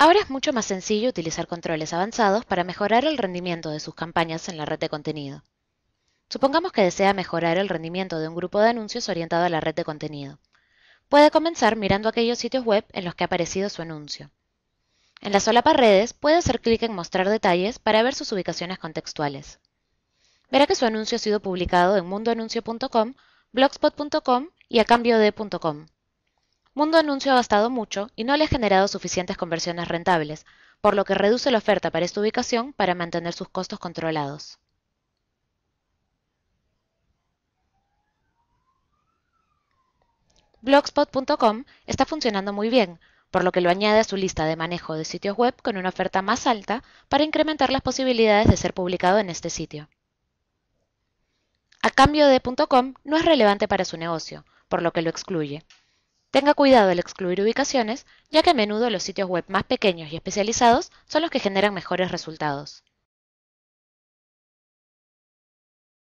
Ahora es mucho más sencillo utilizar controles avanzados para mejorar el rendimiento de sus campañas en la red de contenido. Supongamos que desea mejorar el rendimiento de un grupo de anuncios orientado a la red de contenido. Puede comenzar mirando aquellos sitios web en los que ha aparecido su anuncio. En la solapa Redes puede hacer clic en Mostrar detalles para ver sus ubicaciones contextuales. Verá que su anuncio ha sido publicado en mundoanuncio.com, blogspot.com y a Mundo Anuncio ha gastado mucho y no le ha generado suficientes conversiones rentables, por lo que reduce la oferta para esta ubicación para mantener sus costos controlados. Blogspot.com está funcionando muy bien, por lo que lo añade a su lista de manejo de sitios web con una oferta más alta para incrementar las posibilidades de ser publicado en este sitio. A cambio de no es relevante para su negocio, por lo que lo excluye. Tenga cuidado al excluir ubicaciones, ya que a menudo los sitios web más pequeños y especializados son los que generan mejores resultados.